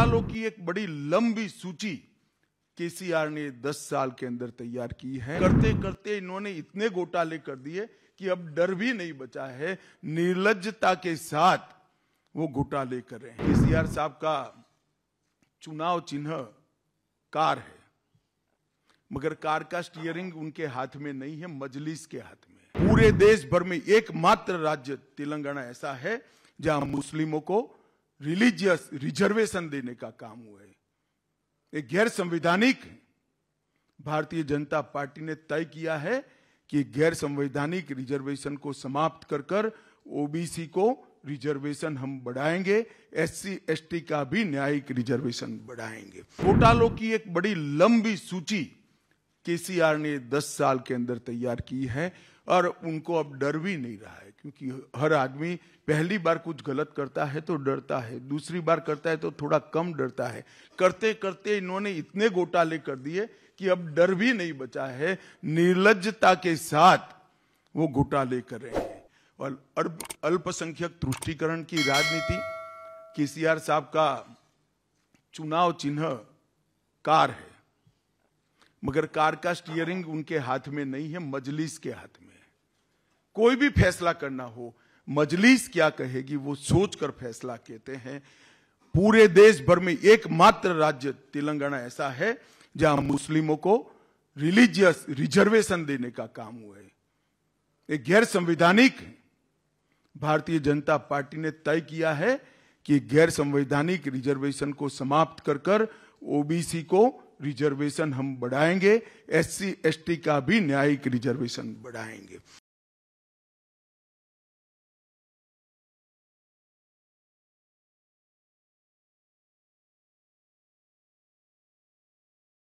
घोटालों की एक बड़ी लंबी सूची केसीआर ने 10 साल के अंदर तैयार की है करते करते इन्होंने इतने घोटाले कर दिए कि अब डर भी नहीं बचा है निर्लजता के साथ वो घोटाले कर रहे हैं केसीआर साहब का चुनाव चिन्ह कार है मगर कार का स्टीयरिंग उनके हाथ में नहीं है मजलिस के हाथ में पूरे देश भर में एकमात्र राज्य तेलंगाना ऐसा है जहां मुस्लिमों को रिलीजियस रिजर्वेशन देने का काम हुआ है ये गैर संवैधानिक भारतीय जनता पार्टी ने तय किया है कि गैर संवैधानिक रिजर्वेशन को समाप्त कर कर ओबीसी को रिजर्वेशन हम बढ़ाएंगे एससी एसटी का भी न्यायिक रिजर्वेशन बढ़ाएंगे घोटालों की एक बड़ी लंबी सूची केसीआर ने 10 साल के अंदर तैयार की है और उनको अब डर भी नहीं रहा है क्योंकि हर आदमी पहली बार कुछ गलत करता है तो डरता है दूसरी बार करता है तो थोड़ा कम डरता है करते करते इन्होंने इतने घोटाले कर दिए कि अब डर भी नहीं बचा है निर्लजता के साथ वो घोटाले कर रहे हैं और अल्पसंख्यक तुष्टिकरण की राजनीति केसीआर साहब का चुनाव चिन्ह कार है मगर कार का स्टीयरिंग उनके हाथ में नहीं है मजलिस के हाथ में कोई भी फैसला करना हो मजलिस क्या कहेगी वो सोचकर फैसला कहते हैं पूरे देश भर में एकमात्र राज्य तेलंगाना ऐसा है जहां मुस्लिमों को रिलीजियस रिजर्वेशन देने का काम हुआ है एक गैर संवैधानिक भारतीय जनता पार्टी ने तय किया है कि गैर संवैधानिक रिजर्वेशन को समाप्त कर कर ओबीसी को रिजर्वेशन हम बढ़ाएंगे एससी एसटी का भी न्यायिक रिजर्वेशन बढ़ाएंगे